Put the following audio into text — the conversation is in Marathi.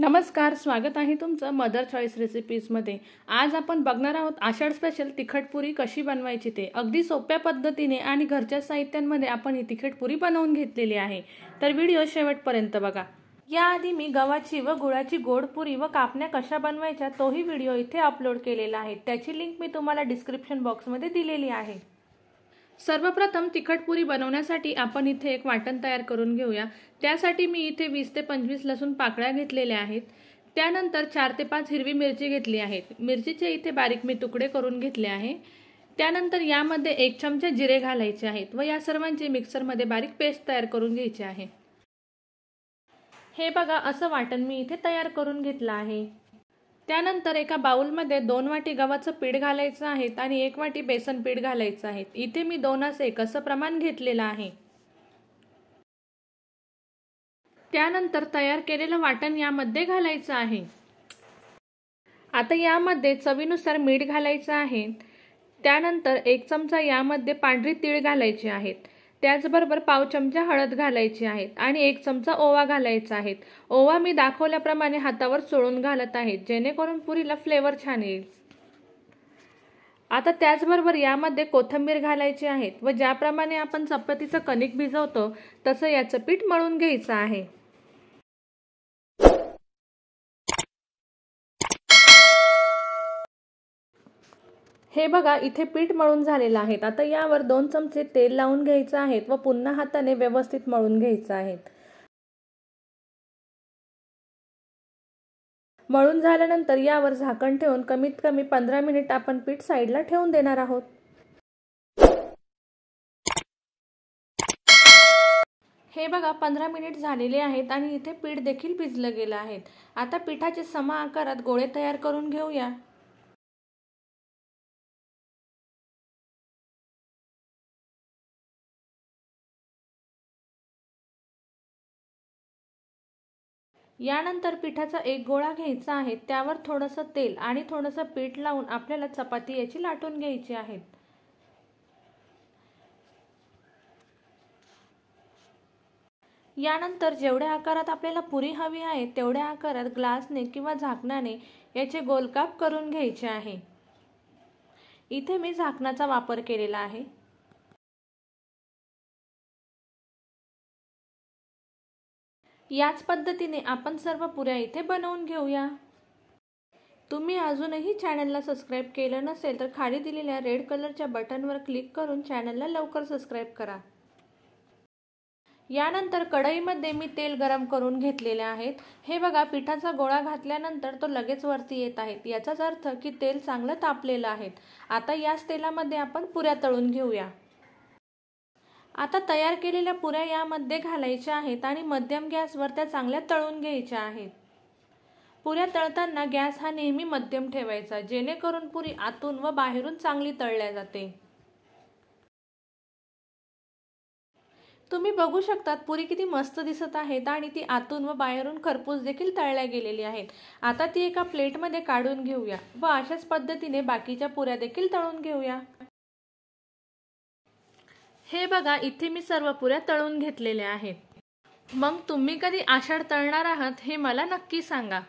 नमस्कार स्वागत आहे तुमचं मदर चॉईस रेसिपीजमध्ये आज आपण बघणार आहोत आषाढ स्पेशल तिखटपुरी कशी बनवायची ते अगदी सोप्या पद्धतीने आणि घरच्या साहित्यांमध्ये आपण ही तिखटपुरी बनवून घेतलेली आहे तर व्हिडिओ शेवटपर्यंत बघा याआधी मी गव्हाची व गुळाची गोडपुरी व कापण्या कशा बनवायच्या तोही व्हिडिओ इथे अपलोड केलेला आहे त्याची लिंक मी तुम्हाला डिस्क्रिप्शन बॉक्समध्ये दिलेली आहे सर्वप्रथम तिखटपुरी बनवण्यासाठी आपण इथे एक वाटण तयार करून घेऊया त्यासाठी मी इथे वीस ते पंचवीस लसूण पाकळ्या घेतलेल्या आहेत त्यानंतर चार ते पाच हिरवी मिरची घेतली आहेत मिरचीचे इथे बारीक मी तुकडे करून घेतले आहे त्यानंतर यामध्ये एक चमचा जिरे घालायचे आहेत व या सर्वांची मिक्सरमध्ये बारीक पेस्ट तयार करून घ्यायची आहे हे बघा असं वाटण मी इथे तयार करून घेतलं आहे त्यानंतर एका बाऊलमध्ये दोन वाटी गव्हाचं पीठ घालायचं आहे आणि एक वाटी बेसन पीठ घालायचं आहे इथे मी दोनास एक असं प्रमाण घेतलेलं आहे त्यानंतर तयार केलेलं वाटण यामध्ये घालायचं आहे आता यामध्ये चवीनुसार मीठ घालायचं आहे त्यानंतर एक चमचा यामध्ये पांढरी तीळ घालायची आहेत त्याचबरोबर पाव चमचा हळद घालायची आहे आणि एक चमचा ओवा घालायचा आहे ओवा मी दाखवल्याप्रमाणे हातावर चोळून घालत आहे जेणेकरून पुरीला फ्लेवर छान येईल आता त्याचबरोबर यामध्ये कोथंबीर घालायची आहे व ज्याप्रमाणे आपण चपातीचं कणिक भिजवतो तसं याचं पीठ मळून घ्यायचं आहे हे बघा इथे पीठ मळून झालेलं आहे आता यावर दोन चमचे तेल लावून घ्यायचं आहे व पुन्हा हाताने व्यवस्थित मळून घ्यायचं आहे मळून झाल्यानंतर यावर झाकण ठेवून कमीत कमी पंधरा मिनिट आपण पीठ साईडला ठेवून देणार आहोत हे बघा पंधरा मिनिट झालेले आहेत आणि इथे पीठ देखील भिजलं गेलं आहे आता पिठाचे समा आकारात गोळे तयार करून घेऊया यानंतर पिठाचा एक गोळा घ्यायचा आहे त्यावर थोडंसं तेल आणि थोडंसं पीठ लावून आपल्याला चपाती याची लाटून घ्यायची आहे यानंतर जेवढ्या आकारात आपल्याला पुरी हवी आहे तेवढ्या आकारात ग्लासने किंवा झाकणाने याचे गोलकाप करून घ्यायचे आहे इथे मी झाकणाचा वापर केलेला आहे याच पद्धतीने आपण सर्व पुऱ्या इथे बनवून घेऊया तुम्ही अजूनही चॅनलला सबस्क्राईब केलं नसेल तर खाली दिलेल्या रेड कलरच्या बटनवर क्लिक करून चॅनलला लवकर सबस्क्राईब करा यानंतर कढईमध्ये मी तेल गरम करून घेतलेले आहेत हे बघा पिठाचा गोळा घातल्यानंतर तो लगेच वरती येत आहेत याचाच अर्थ की तेल चांगलं तापलेलं आहे आता याच तेलामध्ये आपण पुऱ्या तळून घेऊया आता तयार केलेल्या पुऱ्या यामध्ये घालायच्या आहेत आणि मध्यम गॅसवर त्या चांगल्या तळून घ्यायच्या आहेत पुऱ्या तळताना गॅस हा नेहमी मध्यम ठेवायचा जेणेकरून पुरी आतून व बाहेरून चांगली तळल्या जाते तुम्ही बघू शकतात पुरी किती मस्त दिसत आहेत आणि ती आतून व बाहेरून खरपूस देखील तळल्या गेलेली आहेत आता ती एका प्लेटमध्ये काढून घेऊया व अशाच पद्धतीने बाकीच्या पुऱ्या देखील तळून घेऊया हे बघा इथे मी सर्व पुऱ्या तळून घेतलेल्या आहेत मग तुम्ही कधी आषाढ तळणार आहात हे मला नक्की सांगा